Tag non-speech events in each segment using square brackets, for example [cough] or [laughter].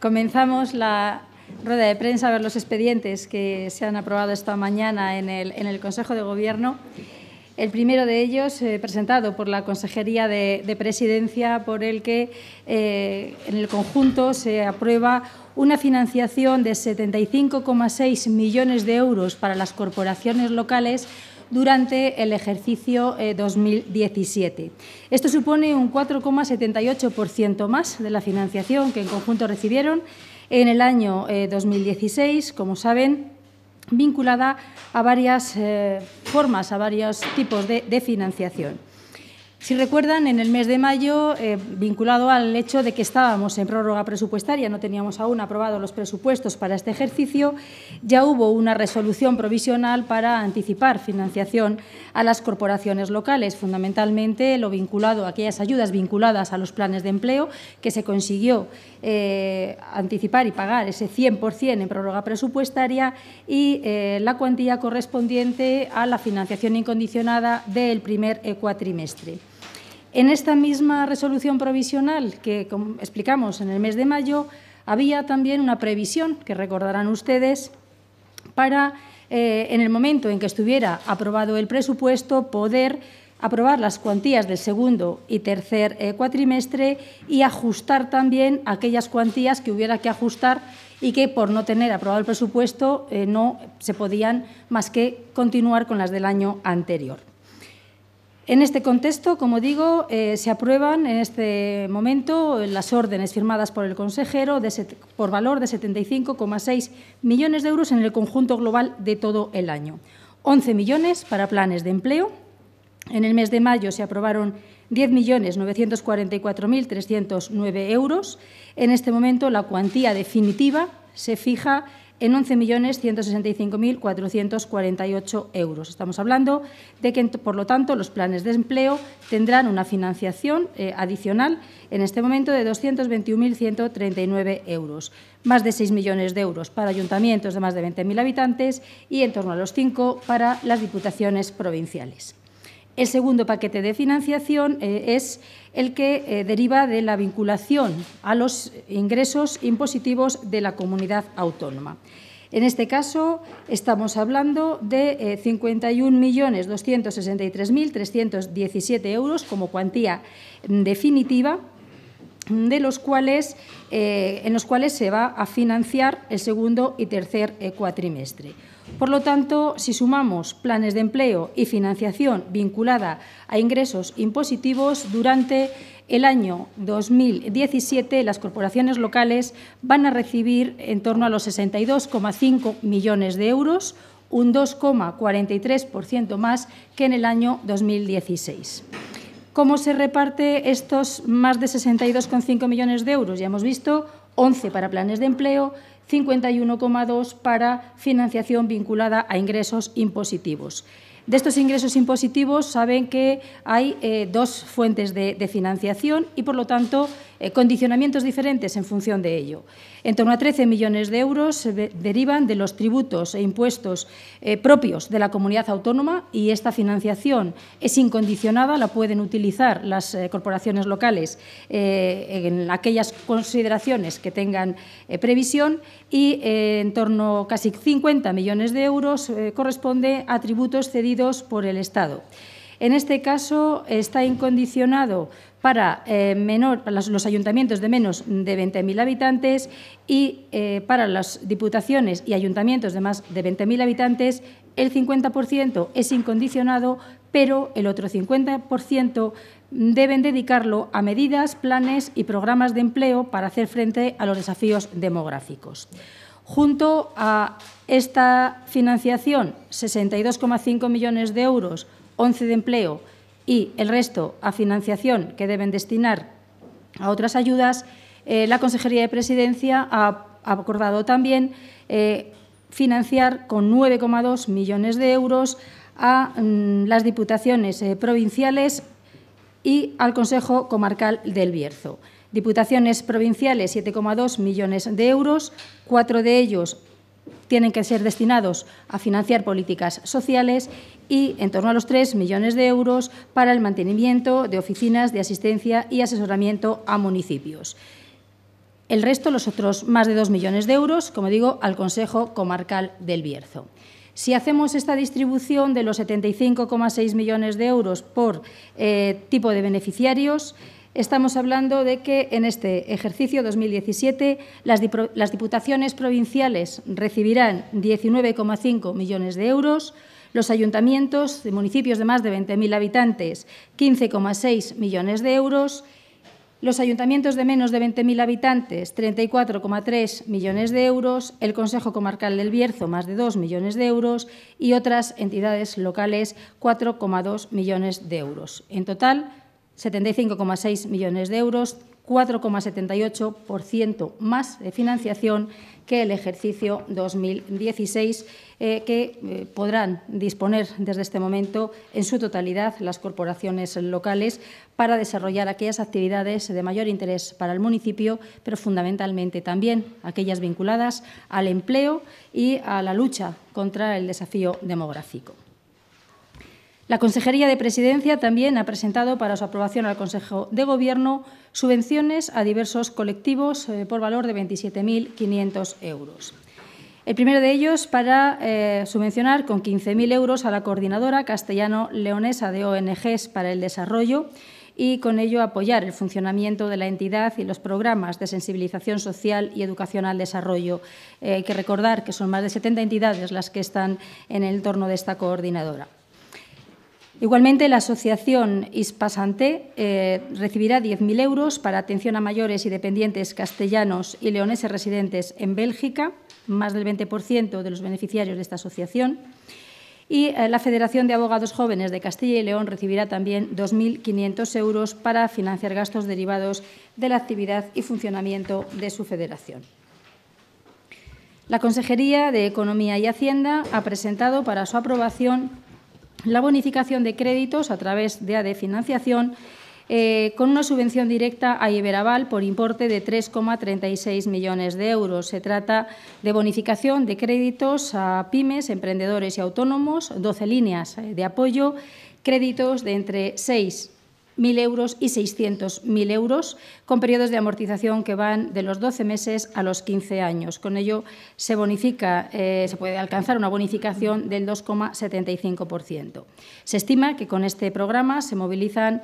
Comenzamos la rueda de prensa a ver los expedientes que se han aprobado esta mañana en el, Consejo de Gobierno. El primero de ellos, eh, presentado por la Consejería de, Presidencia, por el que eh, en el conjunto se aprueba una financiación de 75,6 millones de euros para las corporaciones locales durante el ejercicio 2017. Eh, Esto supone un 4,78% más de la financiación que en conjunto recibieron en el año 2016, eh, como saben, vinculada a varias eh, formas, a varios tipos de, de financiación. Si recuerdan, en el mes de mayo, eh, vinculado al hecho de que estábamos en prórroga presupuestaria, no teníamos aún aprobados los presupuestos para este ejercicio, ya hubo una resolución provisional para anticipar financiación a las corporaciones locales, fundamentalmente lo vinculado a aquellas ayudas vinculadas a los planes de empleo, que se consiguió eh, anticipar y pagar ese 100% en prórroga presupuestaria y eh, la cuantía correspondiente a la financiación incondicionada del primer ecuatrimestre. En esta misma resolución provisional que como explicamos en el mes de mayo, había también una previsión, que recordarán ustedes, para, eh, en el momento en que estuviera aprobado el presupuesto, poder aprobar las cuantías del segundo y tercer eh, cuatrimestre y ajustar también aquellas cuantías que hubiera que ajustar y que por no tener aprobado el presupuesto eh, no se podían más que continuar con las del año anterior. En este contexto, como digo, eh, se aprueban en este momento las órdenes firmadas por el consejero por valor de 75,6 millones de euros en el conjunto global de todo el año. 11 millones para planes de empleo. En el mes de mayo se aprobaron 10.944.309 euros. En este momento, la cuantía definitiva se fija en 11.165.448 euros. Estamos hablando de que, por lo tanto, los planes de empleo tendrán una financiación eh, adicional en este momento de 221.139 euros, más de 6 millones de euros para ayuntamientos de más de 20.000 habitantes y en torno a los 5 para las diputaciones provinciales. El segundo paquete de financiación eh, es el que eh, deriva de la vinculación a los ingresos impositivos de la comunidad autónoma. En este caso, estamos hablando de 51.263.317 eh, euros como cuantía mm, definitiva, de en los cuales se va a financiar el segundo y tercer cuatrimestre. Por lo tanto, si sumamos planes de empleo y financiación vinculada a ingresos impositivos, durante el año 2017 las corporaciones locales van a recibir en torno a los 62,5 millones de euros, un 2,43% más que en el año 2016. ¿Cómo se reparte estos más de 62,5 millones de euros? Ya hemos visto 11 para planes de empleo, 51,2 para financiación vinculada a ingresos impositivos. De estos ingresos impositivos saben que hay eh, dos fuentes de financiación y, por lo tanto, eh, condicionamientos diferentes en función de ello. En torno a 13 millones de euros se derivan de los tributos e impuestos eh, propios de la comunidad autónoma y esta financiación es incondicionada, la pueden utilizar las eh, corporaciones locales en aquellas consideraciones que tengan previsión y en torno a casi 50 millones de euros corresponde a tributos cedidos por el Estado. En este caso está incondicionado para, eh, los ayuntamientos de menos de 20.000 habitantes y eh, para las diputaciones y ayuntamientos de más de 20.000 habitantes el 50% es incondicionado, pero el otro 50% deben dedicarlo a medidas, planes y programas de empleo para hacer frente a los desafíos demográficos. Junto a esta financiación, 62,5 millones de euros 11 de empleo y el resto a financiación que deben destinar a otras ayudas, eh, la Consejería de Presidencia ha, acordado también eh, financiar con 9,2 millones de euros a mm, las diputaciones eh, provinciales y al Consejo Comarcal del Bierzo. Diputaciones provinciales 7,2 millones de euros, cuatro de ellos tienen que ser destinados a financiar políticas sociales y en torno a los 3 millones de euros para el mantenimiento de oficinas de asistencia y asesoramiento a municipios. El resto, los otros más de 2 millones de euros, como digo, al Consejo Comarcal del Bierzo. Si hacemos esta distribución de los 75,6 millones de euros por eh, tipo de beneficiarios, estamos hablando de que en este ejercicio 2017 las, diputaciones provinciales recibirán 19,5 millones de euros, los ayuntamientos de municipios de más de 20.000 habitantes 15,6 millones de euros, los ayuntamientos de menos de 20.000 habitantes 34,3 millones de euros, el Consejo Comarcal del Bierzo más de 2 millones de euros y otras entidades locales 4,2 millones de euros. En total, 75,6 millones de euros, 4,78% más de financiación que el ejercicio 2016, eh, que eh, podrán disponer desde este momento en su totalidad las corporaciones locales para desarrollar aquellas actividades de mayor interés para el municipio, pero fundamentalmente también aquellas vinculadas al empleo y a la lucha contra el desafío demográfico. La Consejería de Presidencia también ha presentado para su aprobación al Consejo de Gobierno subvenciones a diversos colectivos eh, por valor de 27.500 euros. El primero de ellos para eh, subvencionar con 15.000 euros a la coordinadora castellano-leonesa de ONGs para el desarrollo y con ello apoyar el funcionamiento de la entidad y los programas de sensibilización social y educación al desarrollo. Eh, hay que recordar que son más de 70 entidades las que están en el torno de esta coordinadora. Igualmente, la Asociación Ispasante eh, recibirá 10.000 euros para atención a mayores y dependientes castellanos y leoneses residentes en Bélgica, más del 20% de los beneficiarios de esta asociación. Y eh, la Federación de Abogados Jóvenes de Castilla y León recibirá también 2.500 euros para financiar gastos derivados de la actividad y funcionamiento de su federación. La Consejería de Economía y Hacienda ha presentado para su aprobación la bonificación de créditos a través de ADE Financiación eh, con una subvención directa a Iberaval por importe de 3,36 millones de euros. Se trata de bonificación de créditos a pymes, emprendedores y autónomos, 12 líneas eh, de apoyo, créditos de entre 6 1.000 euros y 600.000 euros, con periodos de amortización que van de los 12 meses a los 15 años. Con ello, se bonifica, eh, se puede alcanzar una bonificación del 2,75%. Se estima que con este programa se movilizan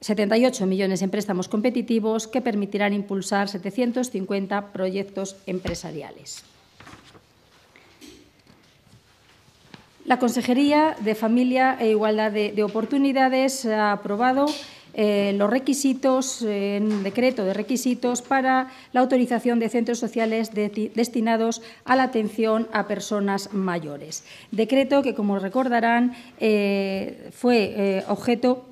78 millones en préstamos competitivos que permitirán impulsar 750 proyectos empresariales. La Consejería de Familia e Igualdad de, Oportunidades ha aprobado eh, los requisitos, en decreto de requisitos para la autorización de centros sociales destinados a la atención a personas mayores. Decreto que, como recordarán, eh, fue eh, objeto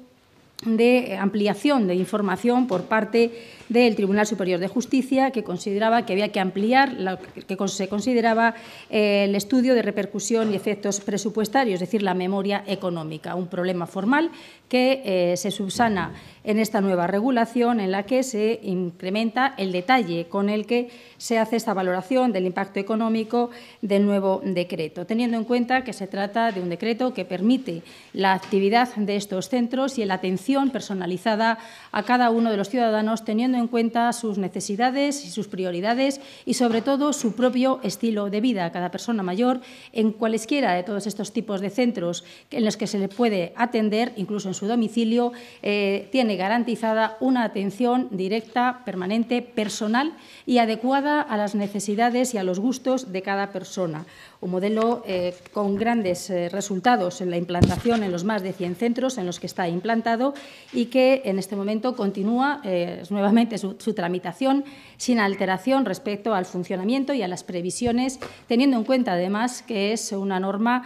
de ampliación de información por parte del Tribunal Superior de Justicia, que consideraba que había que ampliar lo que se consideraba eh, el estudio de repercusión y efectos presupuestarios, es decir, la memoria económica, un problema formal que eh, se subsana en esta nueva regulación en la que se incrementa el detalle con el que se hace esta valoración del impacto económico del nuevo decreto, teniendo en cuenta que se trata de un decreto que permite la actividad de estos centros y la atención personalizada a cada uno de los ciudadanos, teniendo en cuenta sus necesidades y sus prioridades y, sobre todo, su propio estilo de vida. Cada persona mayor, en cualesquiera de todos estos tipos de centros en los que se le puede atender, incluso en su domicilio, eh, tiene garantizada una atención directa, permanente, personal y adecuada a las necesidades y a los gustos de cada persona. Un modelo eh, con grandes eh, resultados en la implantación en los más de 100 centros en los que está implantado y que en este momento continúa eh, nuevamente su, tramitación sin alteración respecto al funcionamiento y a las previsiones, teniendo en cuenta además que es una norma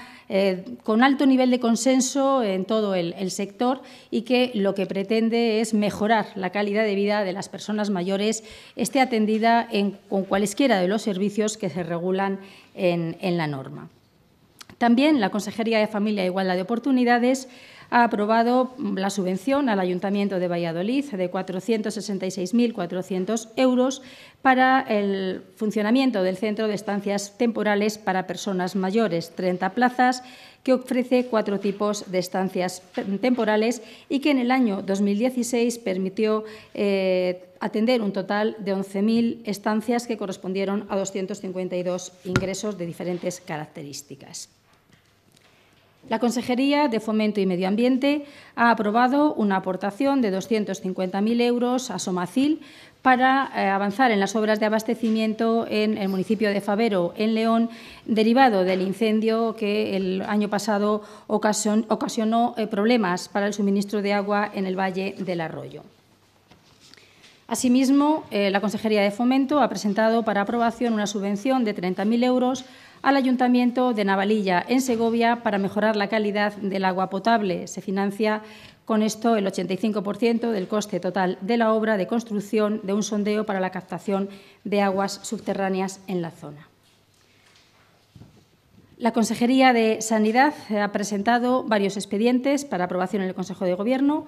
con alto nivel de consenso en todo el, el, sector y que lo que pretende es mejorar la calidad de vida de las personas mayores, esté atendida con cualesquiera de los servicios que se regulan en, en la norma. También la Consejería de Familia e Igualdad de Oportunidades ha aprobado la subvención al Ayuntamiento de Valladolid de 466.400 euros para el funcionamiento del Centro de Estancias Temporales para Personas Mayores, 30 plazas que ofrece cuatro tipos de estancias temporales y que en el año 2016 permitió eh, atender un total de 11.000 estancias que correspondieron a 252 ingresos de diferentes características. La Consejería de Fomento y Medio Ambiente ha aprobado una aportación de 250.000 euros a Somacil para eh, avanzar en las obras de abastecimiento en el municipio de Favero, en León, derivado del incendio que el año pasado ocasionó eh, problemas para el suministro de agua en el Valle del Arroyo. Asimismo, eh, la Consejería de Fomento ha presentado para aprobación una subvención de 30.000 euros al Ayuntamiento de Navalilla, en Segovia, para mejorar la calidad del agua potable. Se financia con esto el 85% del coste total de la obra de construcción de un sondeo para la captación de aguas subterráneas en la zona. La Consejería de Sanidad ha presentado varios expedientes para aprobación en el Consejo de Gobierno.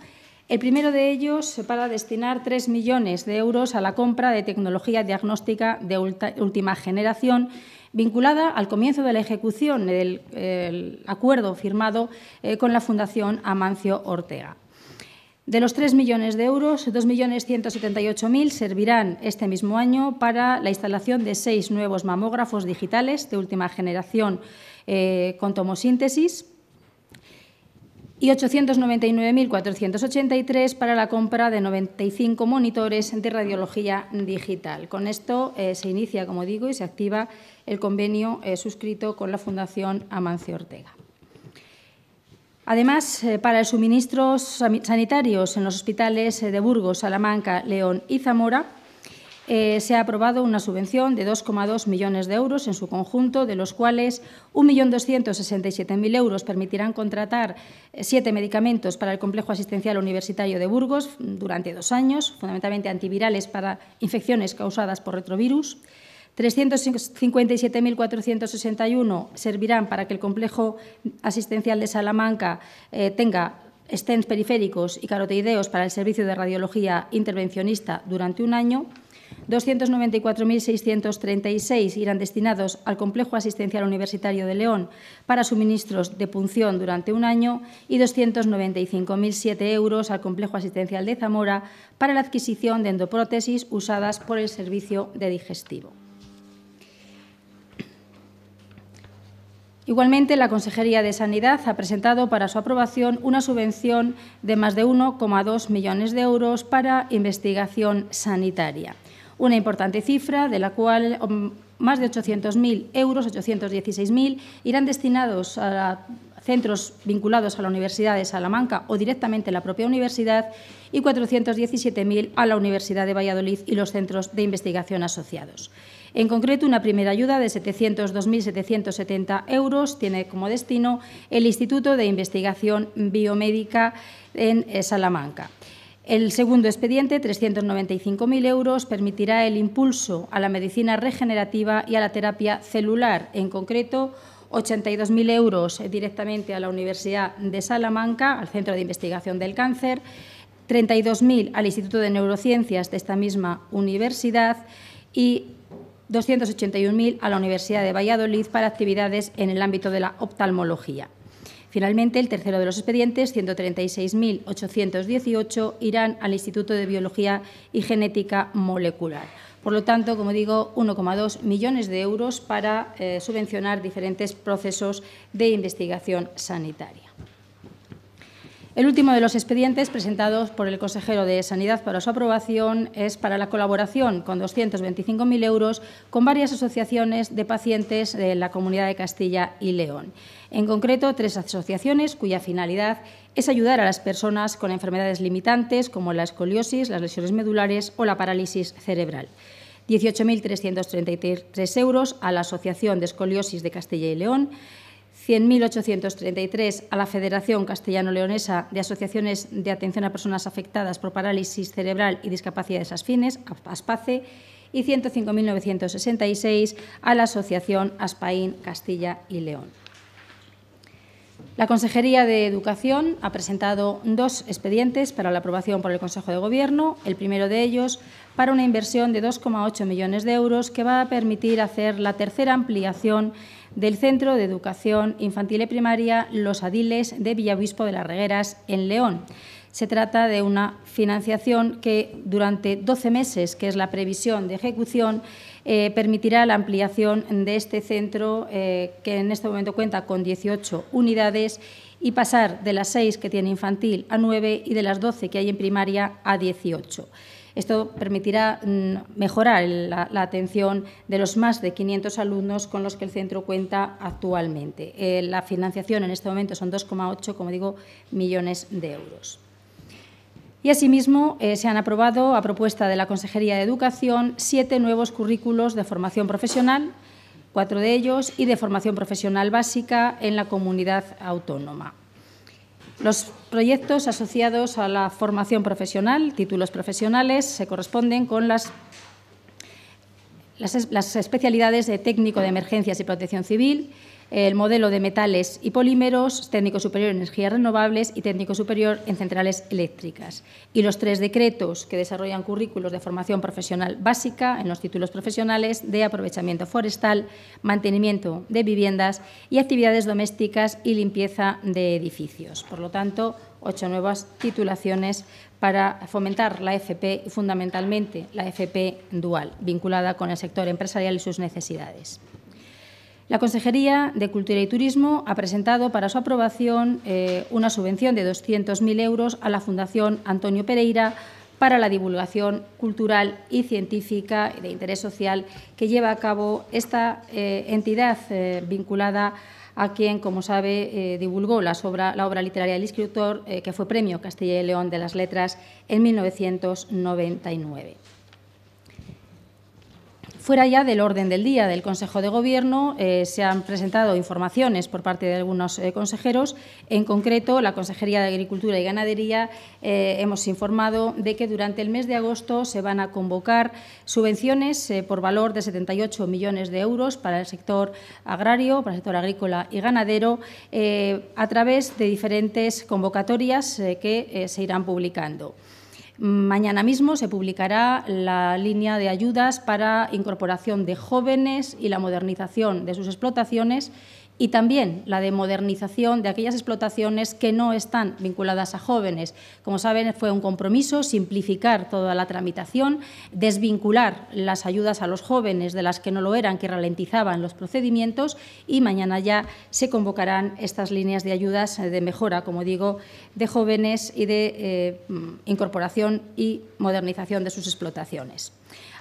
El primero de ellos para destinar 3 millones de euros a la compra de tecnología diagnóstica de última generación vinculada al comienzo de la ejecución del acuerdo firmado eh, con la Fundación Amancio Ortega. De los 3 millones de euros, 2.178.000 servirán este mismo año para la instalación de seis nuevos mamógrafos digitales de última generación eh, con tomosíntesis y 899.483 para la compra de 95 monitores de radiología digital. Con esto eh, se inicia, como digo, y se activa el convenio eh, suscrito con la Fundación Amancio Ortega. Además, eh, para el suministros sanitarios en los hospitales eh, de Burgos, Salamanca, León y Zamora, se ha aprobado una subvención de 2,2 millones de euros en su conjunto, de los cuales 1.267.000 euros permitirán contratar siete medicamentos para el complejo asistencial universitario de Burgos durante dos años, fundamentalmente antivirales para infecciones causadas por retrovirus. 357.461 servirán para que el complejo asistencial de Salamanca eh, tenga stents periféricos y carotideos para el servicio de radiología intervencionista durante un año. 294.636 irán destinados al Complejo Asistencial Universitario de León para suministros de punción durante un año y 295.007 euros al Complejo Asistencial de Zamora para la adquisición de endoprótesis usadas por el servicio de digestivo. Igualmente, la Consejería de Sanidad ha presentado para su aprobación una subvención de más de 1,2 millones de euros para investigación sanitaria, una importante cifra de la cual mm, más de 800.000 euros, 816.000, irán destinados a centros vinculados a la Universidad de Salamanca o directamente a la propia universidad y 417.000 a la Universidad de Valladolid y los centros de investigación asociados. En concreto, una primera ayuda de 702.770 euros tiene como destino el Instituto de Investigación Biomédica en eh, Salamanca. El segundo expediente, 395.000 euros, permitirá el impulso a la medicina regenerativa y a la terapia celular, en concreto 82.000 euros directamente a la Universidad de Salamanca, al Centro de Investigación del Cáncer, 32.000 al Instituto de Neurociencias de esta misma universidad y 281.000 a la Universidad de Valladolid para actividades en el ámbito de la oftalmología. Finalmente, el tercero de los expedientes, 136.818, irán al Instituto de Biología y Genética Molecular. Por lo tanto, como digo, 1,2 millones de euros para eh, subvencionar diferentes procesos de investigación sanitaria. El último de los expedientes presentados por el consejero de Sanidad para su aprobación es para la colaboración con 225.000 euros con varias asociaciones de pacientes de la Comunidad de Castilla y León. En concreto, tres asociaciones cuya finalidad es ayudar a las personas con enfermedades limitantes como la escoliosis, las lesiones medulares o la parálisis cerebral. 18.333 euros a la Asociación de Escoliosis de Castilla y León, 100.833 a la Federación Castellano-Leonesa de Asociaciones de Atención a Personas Afectadas por Parálisis Cerebral y Discapacidades Asfines, ASPACE, y 105.966 a la Asociación Aspain Castilla y León. La Consejería de Educación ha presentado dos expedientes para la aprobación por el Consejo de Gobierno, el primero de ellos para una inversión de 2,8 millones de euros que va a permitir hacer la tercera ampliación del Centro de Educación Infantil y Primaria Los Adiles de Villabispo de las Regueras, en León. Se trata de una financiación que durante 12 meses, que es la previsión de ejecución, eh, permitirá la ampliación de este centro, eh, que en este momento cuenta con 18 unidades, y pasar de las 6 que tiene infantil a 9 y de las 12 que hay en primaria a 18. Esto permitirá mm, mejorar la, atención de los más de 500 alumnos con los que el centro cuenta actualmente. Eh, la financiación en este momento son 2,8, como digo, millones de euros. Y asimismo, eh, se han aprobado, a propuesta de la Consejería de Educación, siete nuevos currículos de formación profesional, cuatro de ellos, y de formación profesional básica en la comunidad autónoma. Los proyectos asociados a la formación profesional, títulos profesionales, se corresponden con las, las, especialidades de técnico de emergencias y protección civil el modelo de metales y polímeros, técnico superior en energías renovables y técnico superior en centrales eléctricas. Y los tres decretos que desarrollan currículos de formación profesional básica en los títulos profesionales de aprovechamiento forestal, mantenimiento de viviendas y actividades domésticas y limpieza de edificios. Por lo tanto, ocho nuevas titulaciones para fomentar la FP y fundamentalmente la FP dual, vinculada con el sector empresarial y sus necesidades. La Consejería de Cultura y Turismo ha presentado para su aprobación eh, una subvención de 200.000 euros a la Fundación Antonio Pereira para la divulgación cultural y científica de interés social que lleva a cabo esta eh, entidad eh, vinculada a quien, como sabe, divulgó la, obra literaria del escritor, que fue Premio Castilla y León de las Letras en 1999. Fuera ya del orden del día del Consejo de Gobierno, eh, se han presentado informaciones por parte de algunos eh, consejeros. En concreto, la Consejería de Agricultura y Ganadería eh, hemos informado de que durante el mes de agosto se van a convocar subvenciones por valor de 78 millones de euros para el sector agrario, para el sector agrícola y ganadero, a través de diferentes convocatorias que se irán publicando. Mañana mismo se publicará la línea de ayudas para incorporación de jóvenes y la modernización de sus explotaciones y también la de modernización de aquellas explotaciones que no están vinculadas a jóvenes. Como saben, fue un compromiso simplificar toda la tramitación, desvincular las ayudas a los jóvenes de las que no lo eran, que ralentizaban los procedimientos y mañana ya se convocarán estas líneas de ayudas eh, de mejora, como digo, de jóvenes y de eh, incorporación y modernización de sus explotaciones.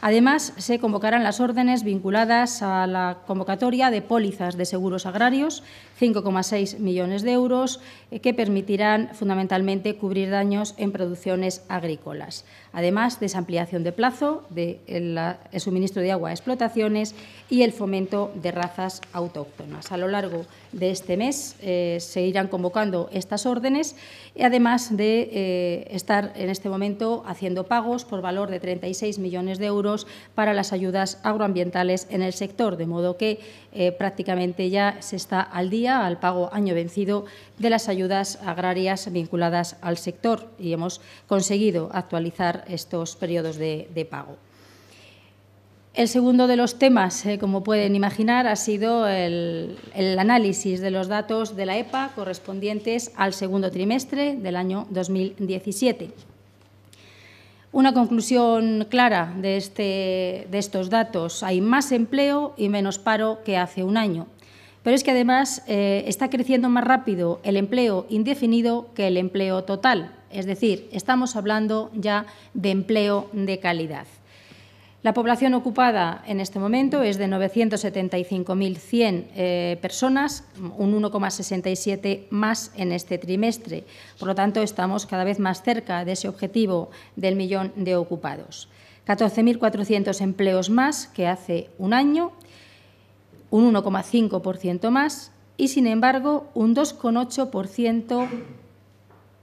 Además, se convocarán las órdenes vinculadas a la convocatoria de pólizas de seguros agrarios, 5,6 millones de euros, eh, que permitirán fundamentalmente cubrir daños en producciones agrícolas además de esa ampliación de plazo, del suministro de agua a explotaciones y el fomento de razas autóctonas. A lo largo de este mes eh, se irán convocando estas órdenes, y además de eh, estar en este momento haciendo pagos por valor de 36 millones de euros para las ayudas agroambientales en el sector, de modo que eh, prácticamente ya se está al día, al pago año vencido de las ayudas agrarias vinculadas al sector y hemos conseguido actualizar estos periodos de, pago. El segundo de los temas, eh, como pueden imaginar, ha sido el, análisis de los datos de la EPA correspondientes al segundo trimestre del año 2017. Una conclusión clara de, este, de estos datos, hay más empleo y menos paro que hace un año. Pero es que además eh, está creciendo más rápido el empleo indefinido que el empleo total, es decir, estamos hablando ya de empleo de calidad. La población ocupada en este momento es de 975.100 eh, personas, un 1,67 más en este trimestre. Por lo tanto, estamos cada vez más cerca de ese objetivo del millón de ocupados. 14.400 empleos más que hace un año, un 1,5% más y, sin embargo, un 2,8%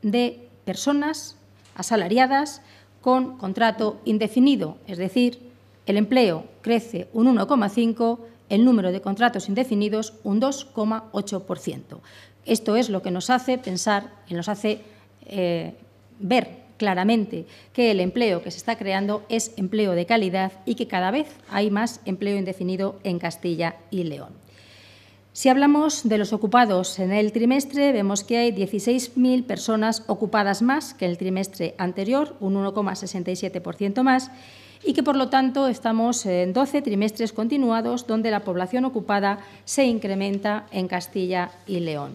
de personas asalariadas con contrato indefinido, es decir, el empleo crece un 1,5, el número de contratos indefinidos un 2,8%. Esto es lo que nos hace pensar y nos hace eh, ver claramente que el empleo que se está creando es empleo de calidad y que cada vez hay más empleo indefinido en Castilla y León. Si hablamos de los ocupados en el trimestre, vemos que hay 16.000 personas ocupadas más que el trimestre anterior, un 1,67% más, y que por lo tanto estamos en 12 trimestres continuados donde la población ocupada se incrementa en Castilla y León.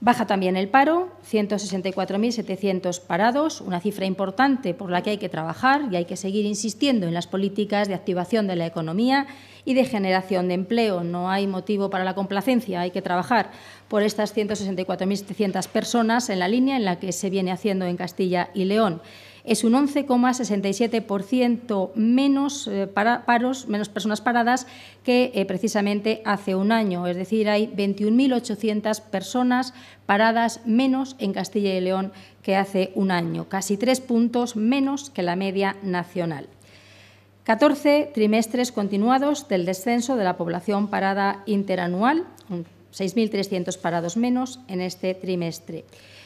Baja también el paro, 164.700 parados, una cifra importante por la que hay que trabajar y hay que seguir insistiendo en las políticas de activación de la economía y de generación de empleo. No hay motivo para la complacencia, hay que trabajar por estas 164.700 personas en la línea en la que se viene haciendo en Castilla y León es un 11,67% menos eh, menos personas paradas que eh, precisamente hace un año. Es decir, hay 21.800 personas paradas menos en Castilla y León que hace un año, casi tres puntos menos que la media nacional. 14 trimestres continuados del descenso de la población parada interanual, 6.300 parados menos en este trimestre.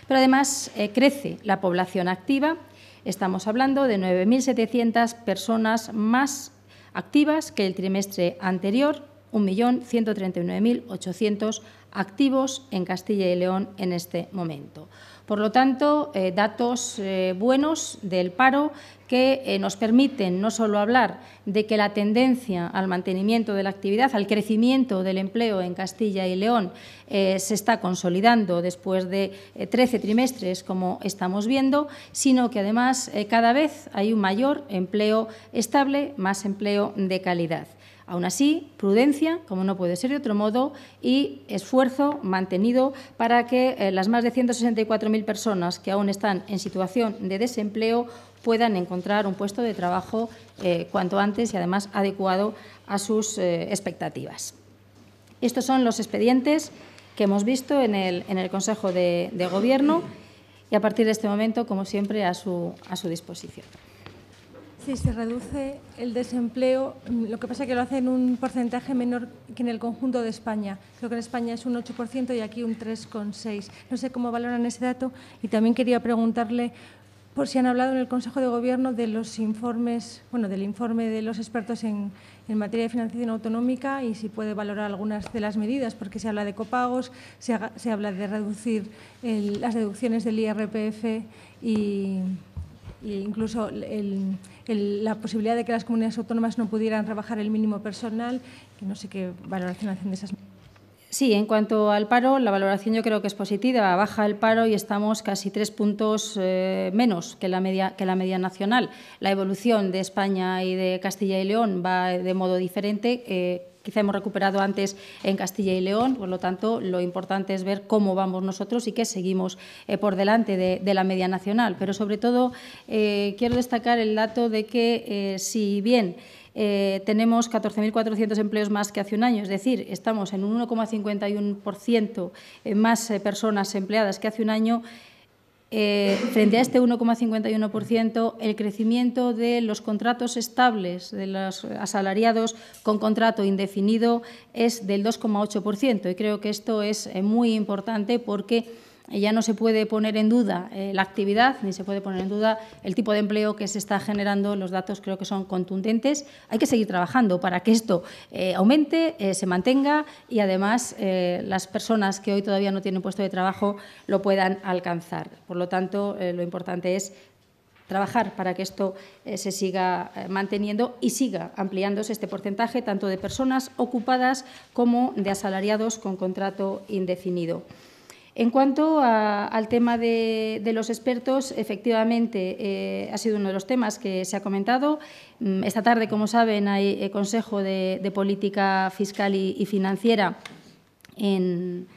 Pero además eh, crece la población activa, Estamos hablando de 9.700 personas más activas que el trimestre anterior, 1.139.800 activos en Castilla y León en este momento. Por lo tanto, eh, datos eh, buenos del paro que eh, nos permiten no solo hablar de que la tendencia al mantenimiento de la actividad, al crecimiento del empleo en Castilla y León se está consolidando después de trece 13 trimestres, como estamos viendo, sino que además cada vez hay un mayor empleo estable, más empleo de calidad. Aún así, prudencia, como no puede ser de otro modo, y esfuerzo mantenido para que eh, las más de 164.000 personas que aún están en situación de desempleo puedan encontrar un puesto de trabajo eh, cuanto antes y además adecuado a sus eh, expectativas. Estos son los expedientes que hemos visto en el, Consejo de, Gobierno y a partir de este momento, como siempre, a su disposición. Sí, se reduce el desempleo, lo que pasa es que lo hace en un porcentaje menor que en el conjunto de España. Creo que en España es un 8% y aquí un 3,6%. No sé cómo valoran ese dato y también quería preguntarle por si han hablado en el Consejo de Gobierno de los informes, bueno, del informe de los expertos en, materia de financiación autonómica y si puede valorar algunas de las medidas, porque se habla de copagos, se, habla de reducir las deducciones del IRPF e y incluso el, la posibilidad de que las comunidades autónomas no pudieran rebajar el mínimo personal, que no sé qué valoración hacen de esas Sí, en cuanto al paro, la valoración yo creo que es positiva. Baja el paro y estamos casi tres puntos eh, menos que la, media, que la media nacional. La evolución de España y de Castilla y León va de modo diferente. Eh, quizá hemos recuperado antes en Castilla y León. Por lo tanto, lo importante es ver cómo vamos nosotros y que seguimos eh, por delante de, la media nacional. Pero sobre todo, eh, quiero destacar el dato de que eh, si bien tenemos 14.400 empleos más que hace un año, es decir, estamos en un 1,51% más personas empleadas que hace un año, eh, frente a este 1,51%, el crecimiento de los contratos estables, de los asalariados con contrato indefinido, es del 2,8%. Y creo que esto es eh, muy importante porque ya no se puede poner en duda eh, la actividad ni se puede poner en duda el tipo de empleo que se está generando. Los datos creo que son contundentes. Hay que seguir trabajando para que esto eh, aumente, eh, se mantenga y además las personas que hoy todavía no tienen puesto de trabajo lo puedan alcanzar. Por lo tanto, lo importante es trabajar para que esto se siga manteniendo y siga ampliándose este porcentaje tanto de personas ocupadas como de asalariados con contrato indefinido. En cuanto al tema de, los expertos, efectivamente eh, ha sido uno de los temas que se ha comentado. Mm, esta tarde, como saben, hay eh, Consejo de, Política Fiscal y, Financiera en,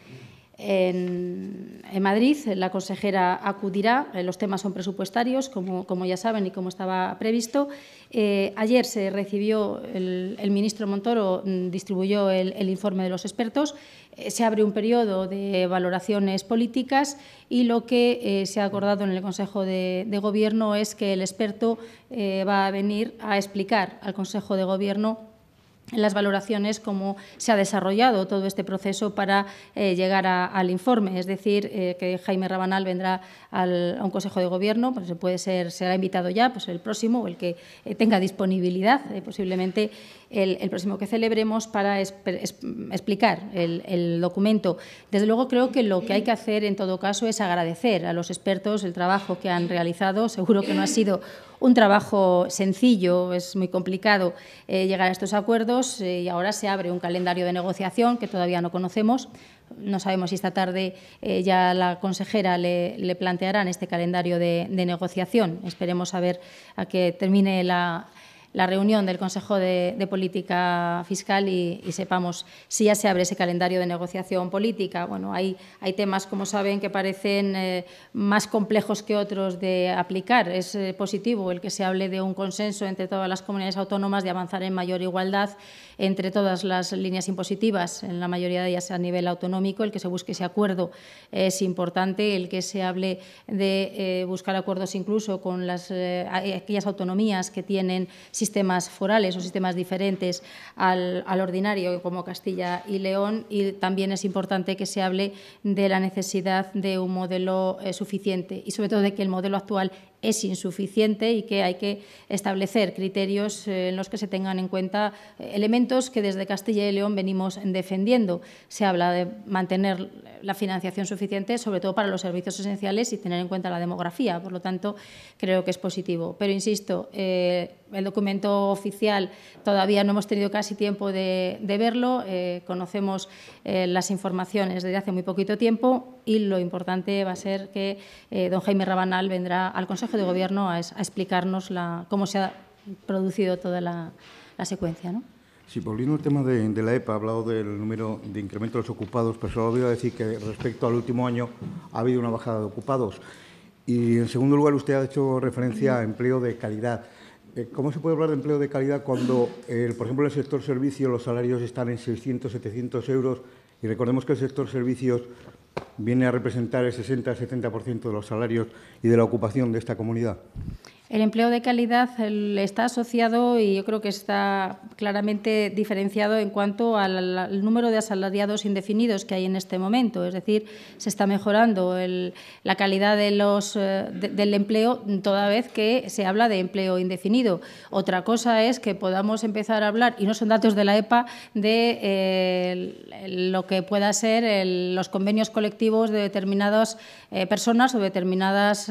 Madrid. La consejera acudirá. Eh, los temas son presupuestarios, como ya saben y como estaba previsto. Eh, ayer se recibió, el, ministro Montoro mm, distribuyó el, informe de los expertos, eh, se abre un periodo de valoraciones políticas y lo que eh, se ha acordado en el Consejo de Gobierno es que el experto va a venir a explicar al Consejo de Gobierno las valoraciones, cómo se ha desarrollado todo este proceso para eh, llegar al informe. Es decir, eh, que Jaime Rabanal vendrá a un Consejo de Gobierno, pues puede ser, será invitado ya, pues el próximo o el que eh, tenga disponibilidad, posiblemente el, próximo que celebremos para explicar el, documento. Desde luego creo que lo que hay que hacer en todo caso es agradecer a los expertos el trabajo que han realizado. Seguro que no ha sido un trabajo sencillo, es muy complicado eh, llegar a estos acuerdos eh, y ahora se abre un calendario de negociación que todavía no conocemos. No sabemos si esta tarde eh, ya la consejera le, planteará en este calendario de, negociación. Esperemos a ver a que termine la, la reunión del Consejo de, Política Fiscal y, sepamos si ya se abre ese calendario de negociación política. Bueno, hay, hay temas, como saben, que parecen eh, más complejos que otros de aplicar. Es eh, positivo el que se hable de un consenso entre todas las comunidades autónomas de avanzar en mayor igualdad entre todas las líneas impositivas, en la mayoría de ellas a nivel autonómico. El que se busque ese acuerdo eh, es importante, el que se hable de buscar acuerdos incluso con las, aquellas autonomías que tienen sistemas forales o sistemas diferentes al, ordinario, como Castilla y León, y también es importante que se hable de la necesidad de un modelo eh, suficiente y sobre todo de que el modelo actual es insuficiente y que hay que establecer criterios eh, en los que se tengan en cuenta eh, elementos que desde Castilla y León venimos defendiendo. Se habla de mantener la financiación suficiente, sobre todo para los servicios esenciales y tener en cuenta la demografía. Por lo tanto, creo que es positivo. Pero, insisto, el documento oficial todavía no hemos tenido casi tiempo de, verlo, eh, conocemos eh, las informaciones desde hace muy poquito tiempo y lo importante va a ser que eh, don Jaime Rabanal vendrá al Consejo de Gobierno a, explicarnos la, cómo se ha producido toda la, secuencia. ¿no? Sí, volviendo al tema de, de, la EPA, ha hablado del número de incrementos de los ocupados, pero solo voy a decir que respecto al último año ha habido una bajada de ocupados. Y en segundo lugar, usted ha hecho referencia a empleo de calidad. Eh, ¿Cómo se puede hablar de empleo de calidad cuando, eh, por ejemplo, en el sector servicio los salarios están en 600, 700 euros y recordemos que el sector servicios viene a representar el 60, 70% de los salarios y de la ocupación de esta comunidad? El empleo de calidad está asociado y yo creo que está claramente diferenciado en cuanto al, número de asalariados indefinidos que hay en este momento. Es decir, se está mejorando la calidad de los, eh, del empleo toda vez que se habla de empleo indefinido. Otra cosa es que podamos empezar a hablar, y no son datos de la EPA, de eh, lo que pueda ser los convenios colectivos de determinadas eh, personas o determinadas,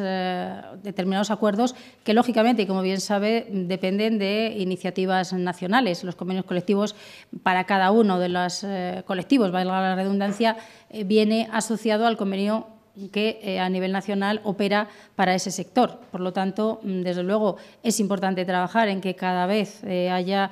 determinados acuerdos que lógicamente, como bien sabe, dependen de iniciativas nacionales. Los convenios colectivos para cada uno de los eh, colectivos, valga la redundancia, eh, viene asociado al convenio que eh, a nivel nacional opera para ese sector. Por lo tanto, mm, desde luego, es importante trabajar en que cada vez haya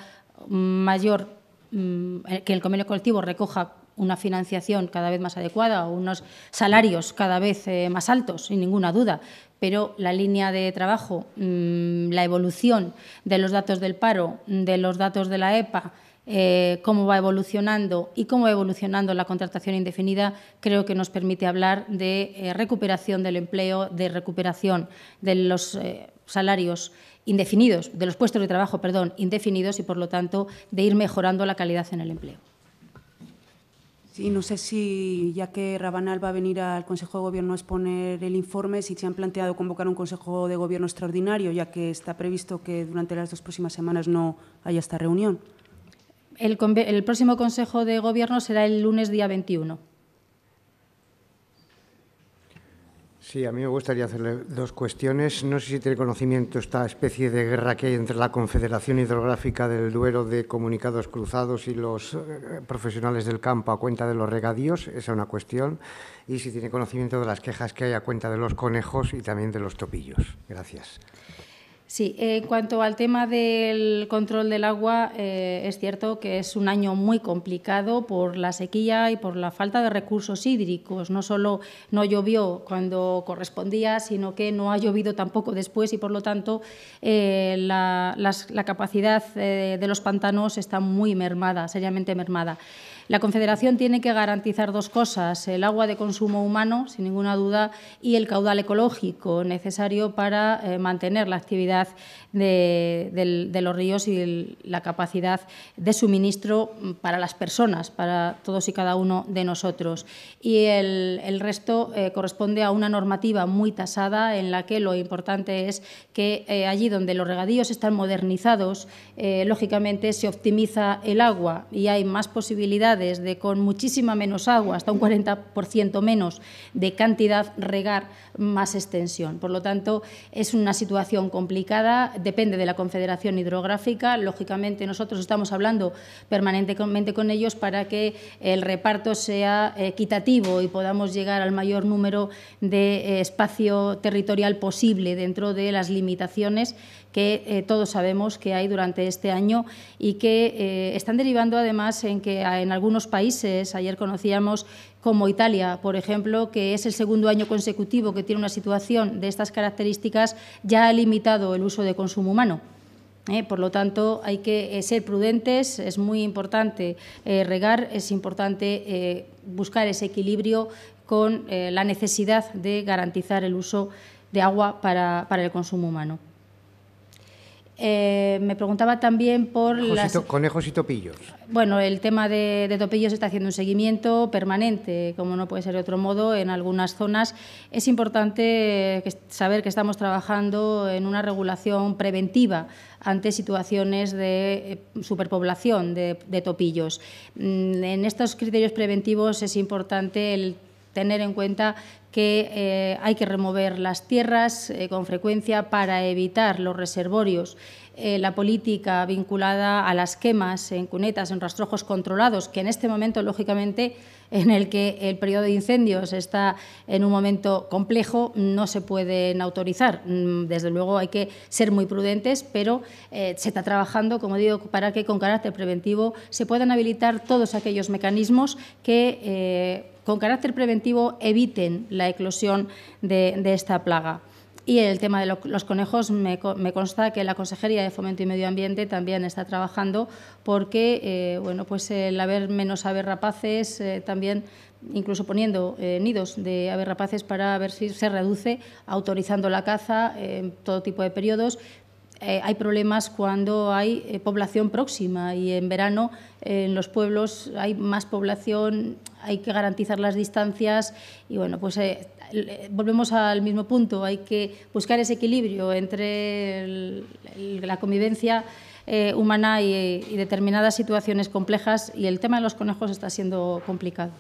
mayor, mm, que el convenio colectivo recoja una financiación cada vez más adecuada o unos salarios cada vez más altos, sin ninguna duda pero la línea de trabajo, mm, la evolución de los datos del paro, de los datos de la EPA, eh, cómo va evolucionando y cómo va evolucionando la contratación indefinida, creo que nos permite hablar de eh, recuperación del empleo, de recuperación de los eh, salarios indefinidos, de los puestos de trabajo, perdón, indefinidos y, por lo tanto, de ir mejorando la calidad en el empleo. Y no sé si, ya que Rabanal va a venir al Consejo de Gobierno a exponer el informe, si se han planteado convocar un Consejo de Gobierno extraordinario, ya que está previsto que durante las dos próximas semanas no haya esta reunión. El, el próximo Consejo de Gobierno será el lunes día 21. Sí, a mí me gustaría hacerle dos cuestiones. No sé si tiene conocimiento esta especie de guerra que hay entre la Confederación Hidrográfica del Duero de Comunicados Cruzados y los eh, profesionales del campo a cuenta de los regadíos. Esa es una cuestión. Y si tiene conocimiento de las quejas que hay a cuenta de los conejos y también de los topillos. Gracias. Sí, eh, en cuanto al tema del control del agua, eh, es cierto que es un año muy complicado por la sequía y por la falta de recursos hídricos. No solo no llovió cuando correspondía, sino que no ha llovido tampoco después y, por lo tanto, eh, la, capacidad de los pantanos está muy mermada, seriamente mermada. La Confederación tiene que garantizar dos cosas, el agua de consumo humano, sin ninguna duda, y el caudal ecológico necesario para eh, mantener la actividad de, los ríos y la capacidad de suministro mm, para las personas, para todos y cada uno de nosotros. Y el, resto eh, corresponde a una normativa muy tasada en la que lo importante es que eh, allí donde los regadíos están modernizados, lógicamente se optimiza el agua y hay más posibilidades de con muchísima menos agua, hasta un 40% menos de cantidad regar más extensión. Por lo tanto, es una situación complicada, depende de la Confederación Hidrográfica. Lógicamente, nosotros estamos hablando permanentemente con ellos para que el reparto sea equitativo y podamos llegar al mayor número de espacio territorial posible dentro de las limitaciones que eh, todos sabemos que hay durante este año y que eh, están derivando además en que ah, en algunos países, ayer conocíamos como Italia, por ejemplo, que es el segundo año consecutivo que tiene una situación de estas características, ya ha limitado el uso de consumo humano. ¿eh? por lo tanto, hay que ser prudentes, es muy importante regar, es importante buscar ese equilibrio con la necesidad de garantizar el uso de agua para el consumo humano. Eh, me preguntaba también por conejos Y conejos y topillos. Bueno, el tema de, topillos está haciendo un seguimiento permanente, como no puede ser de otro modo, en algunas zonas. Es importante saber que estamos trabajando en una regulación preventiva ante situaciones de eh, superpoblación de, de topillos. Mm, en estos criterios preventivos es importante el tener en cuenta que eh, hay que remover las tierras eh, con frecuencia para evitar los reservorios. Eh, la política vinculada a las quemas en cunetas, en rastrojos controlados, que en este momento, lógicamente, en el que el periodo de incendios está en un momento complejo, no se pueden autorizar. Mm, desde luego hay que ser muy prudentes, pero se está trabajando, como digo, para que con carácter preventivo se puedan habilitar todos aquellos mecanismos que con carácter preventivo eviten la eclosión de, esta plaga. Y el tema de los conejos, me, consta que la Consejería de Fomento y Medio Ambiente también está trabajando porque eh, bueno, pues el haber menos aves rapaces, eh, también incluso poniendo eh, nidos de aves rapaces para ver si se reduce, autorizando la caza en todo tipo de periodos, eh, hay problemas cuando hay eh, población próxima y en verano eh, en los pueblos hay más población, hay que garantizar las distancias y bueno, pues volvemos al mismo punto, hay que buscar ese equilibrio entre la convivencia humana y, y determinadas situaciones complejas y el tema de los conejos está siendo complicado.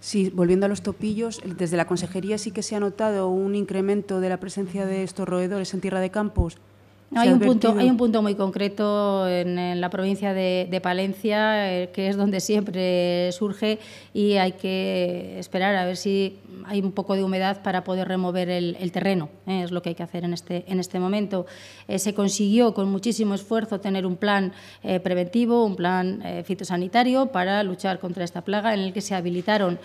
Sí, volviendo a los topillos, desde la consejería sí que se ha notado un incremento de la presencia de estos roedores en tierra de campos hay, un punto, hay un punto muy concreto en, la provincia de, Palencia, eh, que es donde siempre surge y hay que esperar a ver si hay un poco de humedad para poder remover el, terreno. ¿eh? es lo que hay que hacer en este, en este momento. Eh, se consiguió con muchísimo esfuerzo tener un plan preventivo, un plan fitosanitario para luchar contra esta plaga, en el que se habilitaron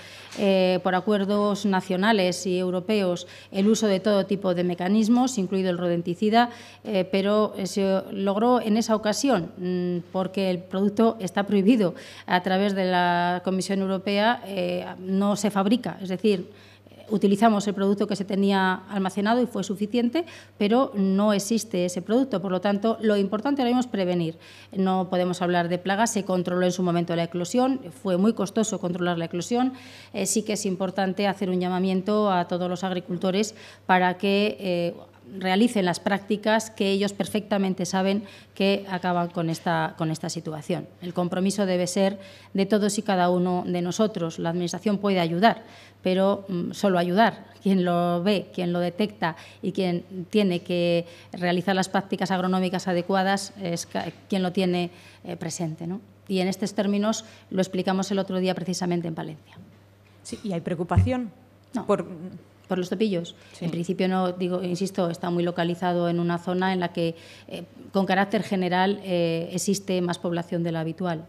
por acuerdos nacionales y europeos el uso de todo tipo de mecanismos, incluido el rodenticida pero eh, se logró en esa ocasión, mm, porque el producto está prohibido a través de la Comisión Europea, eh, no se fabrica, es decir, eh, utilizamos el producto que se tenía almacenado y fue suficiente, pero no existe ese producto. Por lo tanto, lo importante ahora mismo es prevenir. No podemos hablar de plagas, se controló en su momento la eclosión, fue muy costoso controlar la eclosión. sí que es importante hacer un llamamiento a todos los agricultores para que realicen las prácticas que ellos perfectamente saben que acaban con esta, con esta situación. El compromiso debe ser de todos y cada uno de nosotros. La Administración puede ayudar, pero mm, solo ayudar. Quien lo ve, quien lo detecta y quien tiene que realizar las prácticas agronómicas adecuadas es quien lo tiene eh, presente. Y en estos términos lo explicamos el otro día precisamente en Valencia. Sí, ¿Y hay preocupación? Por... Por los cepillos. En principio no, digo, insisto, está muy localizado en una zona en la que eh, con carácter general eh, existe más población de la habitual.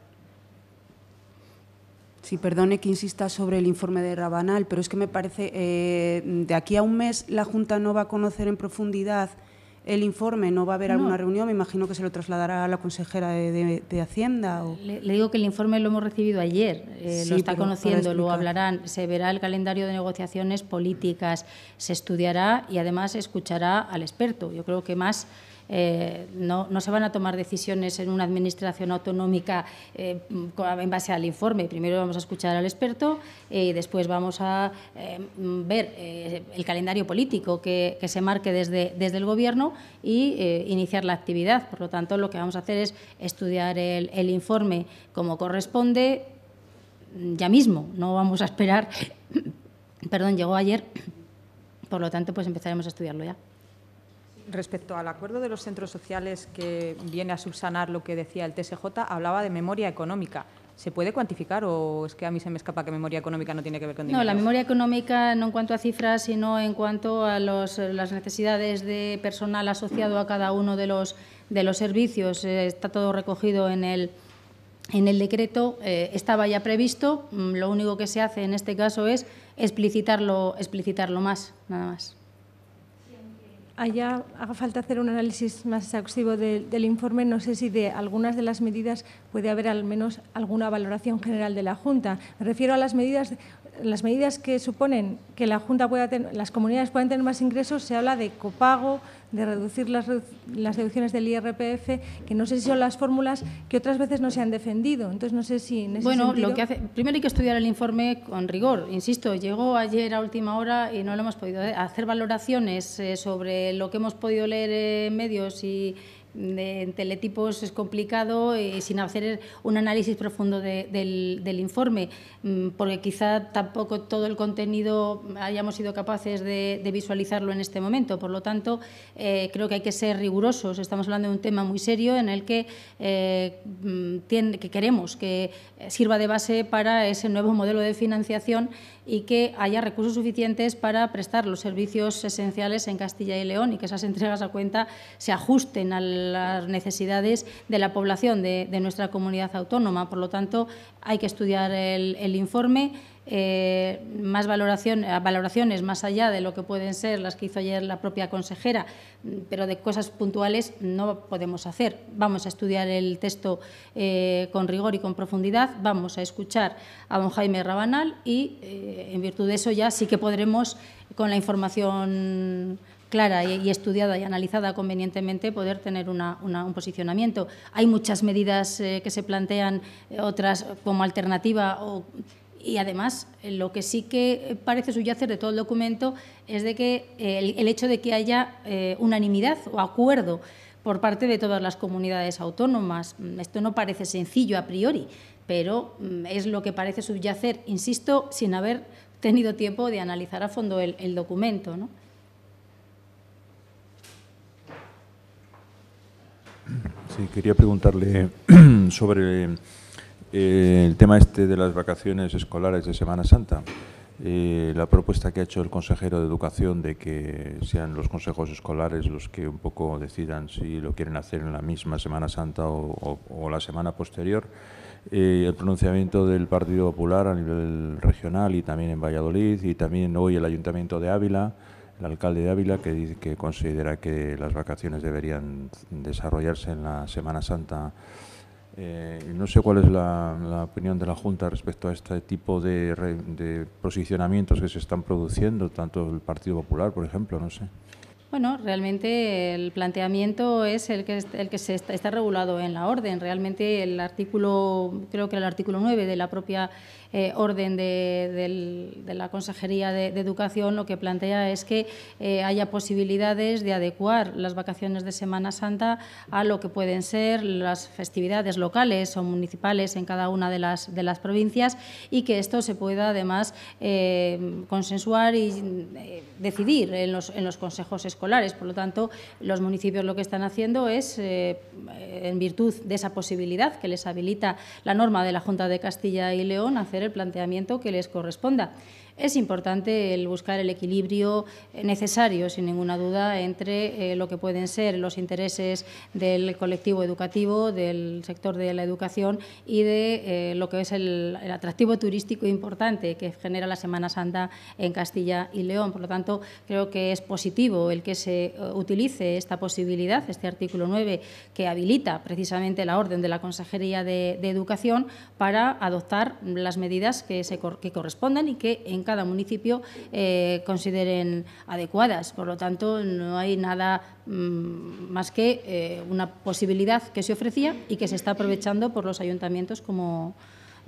Sí, perdone que insista sobre el informe de Rabanal, pero es que me parece, que eh, de aquí a un mes la Junta no va a conocer en profundidad el informe? ¿No va a haber alguna reunión? Me imagino que se lo trasladará a la consejera de, Hacienda. O... Le, digo que el informe lo hemos recibido ayer, eh, lo está conociendo, lo hablarán, se verá el calendario de negociaciones políticas, se estudiará y además escuchará al experto. Yo creo que más eh, no, no, se van a tomar decisiones en una administración autonómica eh, en base al informe. Primero vamos a escuchar al experto eh, y después vamos a ver el calendario político que, se marque desde, el Gobierno y iniciar la actividad. Por lo tanto, lo que vamos a hacer es estudiar el, el informe como corresponde ya mismo. No vamos a esperar. Perdón, llegó ayer. Por lo tanto, pues empezaremos a estudiarlo ya respecto al acuerdo de los centros sociales que viene a subsanar lo que decía el TSJ, hablaba de memoria económica. ¿Se puede cuantificar o es que a mí se me escapa que memoria económica no tiene que ver con dinero? No, la memoria económica no en cuanto a cifras, sino en cuanto a las necesidades de personal asociado a cada uno de los, de los servicios. Eh, está todo recogido en el, en el decreto, eh, estaba ya previsto. Mm, lo único que se hace en este caso es explicitarlo, explicitarlo más, nada más. Allá haga falta hacer un análisis más exhaustivo del informe, no sé si de algunas de las medidas puede haber al menos alguna valoración general de la Junta. Me refiero a las medidas, las medidas que suponen que la Junta pueda las comunidades puedan tener más ingresos, se habla de copago, de reducir las, las deducciones del IRPF, que no sé si son las fórmulas que otras veces no se han defendido. Entonces, no sé si. En bueno, lo que hace. Primero hay que estudiar el informe con rigor. Insisto, llegó ayer a última hora y no lo hemos podido eh, hacer. valoraciones eh, sobre lo que hemos podido leer en medios y de, en teletipos es complicado eh, sin hacer un análisis profundo del, informe, mm, porque quizá tampoco todo el contenido hayamos sido capaces de, visualizarlo en este momento. Por lo tanto, eh, creo que hay que ser rigurosos. Estamos hablando de un tema muy serio en el que, eh, mm, que queremos que sirva de base para ese nuevo modelo de financiación y que haya recursos suficientes para prestar los servicios esenciales en Castilla y León y que esas entregas a cuenta se ajusten al las necesidades de la población de, nuestra comunidad autónoma. Por lo tanto, hay que estudiar el, informe. Eh, más valoración, eh, valoraciones más allá de lo que pueden ser las que hizo ayer la propia consejera, pero de cosas puntuales no podemos hacer. Vamos a estudiar el texto eh, con rigor y con profundidad, vamos a escuchar a don Jaime Rabanal y en virtud de eso ya sí que podremos, con la información clara y, estudiada y analizada convenientemente, poder tener un posicionamiento. Hay muchas medidas eh, que se plantean, eh, otras como alternativa y además, eh, lo que sí que parece subyacer de todo el documento es de que el, hecho de que haya unanimidad o acuerdo por parte de todas las comunidades autónomas. Mm, esto no parece sencillo a priori, pero mm, es lo que parece subyacer, insisto, sin haber tenido tiempo de analizar a fondo el, el documento. ¿no? quería preguntarle [clears throat] sobre eh, el tema este de las vacaciones escolares de Semana Santa. Eh, la propuesta que ha hecho el consejero de Educación de que sean los consejos escolares los que un poco decidan si lo quieren hacer en la misma Semana Santa o, la semana posterior. Eh, el pronunciamiento del Partido Popular a nivel regional y también en Valladolid y también hoy el Ayuntamiento de Ávila el alcalde de Ávila, que, dice, que considera que las vacaciones deberían desarrollarse en la Semana Santa. Eh, no sé cuál es la, opinión de la Junta respecto a este tipo de, posicionamientos que se están produciendo, tanto el Partido Popular, por ejemplo, no sé. Bueno, realmente el planteamiento es el que, el que se está, está, regulado en la orden. Realmente el artículo, creo que el artículo 9 de la propia eh, orden de, la Consejería de, Educación lo que plantea es que eh, haya posibilidades de adecuar las vacaciones de Semana Santa a lo que pueden ser las festividades locales o municipales en cada una de las, de las provincias y que esto se pueda además eh, consensuar y decidir en los, en los consejos escolares. Por lo tanto, los municipios lo que están haciendo es, en virtud de esa posibilidad que les habilita la norma de la Junta de Castilla y León, hacer el planteamiento que les corresponda es importante el buscar el equilibrio necesario, sin ninguna duda, entre eh, lo que pueden ser los intereses del colectivo educativo, del sector de la educación y de eh, lo que es el, atractivo turístico importante que genera la Semana Santa en Castilla y León. Por lo tanto, creo que es positivo el que se eh, utilice esta posibilidad, este artículo 9, que habilita precisamente la orden de la Consejería de, Educación para adoptar las medidas que, se, que correspondan y que en cada municipio eh, consideren adecuadas. Por lo tanto, no hay nada mm, más que eh, una posibilidad que se ofrecía y que se está aprovechando por los ayuntamientos como,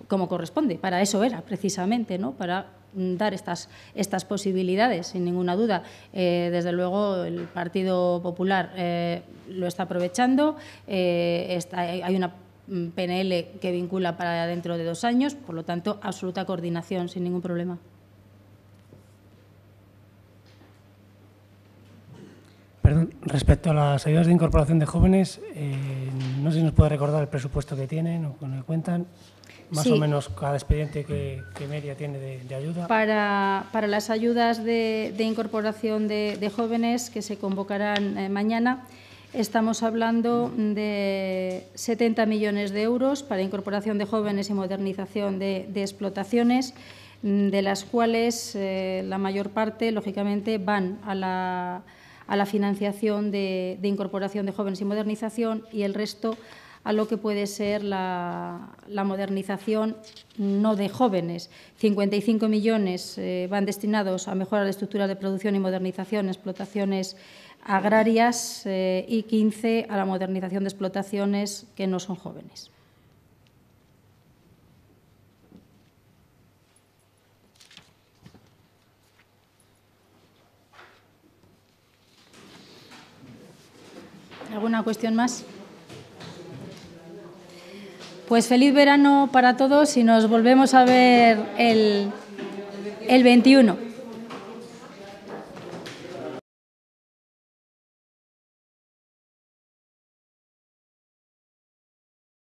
como corresponde. Para eso era, precisamente, ¿no? para dar estas, estas posibilidades, sin ninguna duda. Eh, desde luego, el Partido Popular lo está aprovechando. hay una mm, PNL que vincula para dentro de dos años, por lo tanto, absoluta coordinación, sin ningún problema. respecto a las ayudas de incorporación de jóvenes, eh, no sé si nos puede recordar el presupuesto que tienen o con el que cuentan. Más o menos cada expediente que, media tiene de, ayuda. Para, para, las ayudas de, incorporación de, jóvenes que se convocarán eh, mañana, estamos hablando de 70 millones de euros para incorporación de jóvenes y modernización de, explotaciones mm, de las cuales eh, la mayor parte, lógicamente, van a la a la financiación de, incorporación de jóvenes y modernización y el resto a lo que puede ser la, modernización no de jóvenes. 55 millones eh, van destinados a mejorar la estructura de producción y modernización explotaciones agrarias eh, y 15 a la modernización de explotaciones que no son jóvenes. ¿Alguna cuestión más? Pues feliz verano para todos y nos volvemos a ver el, el 21.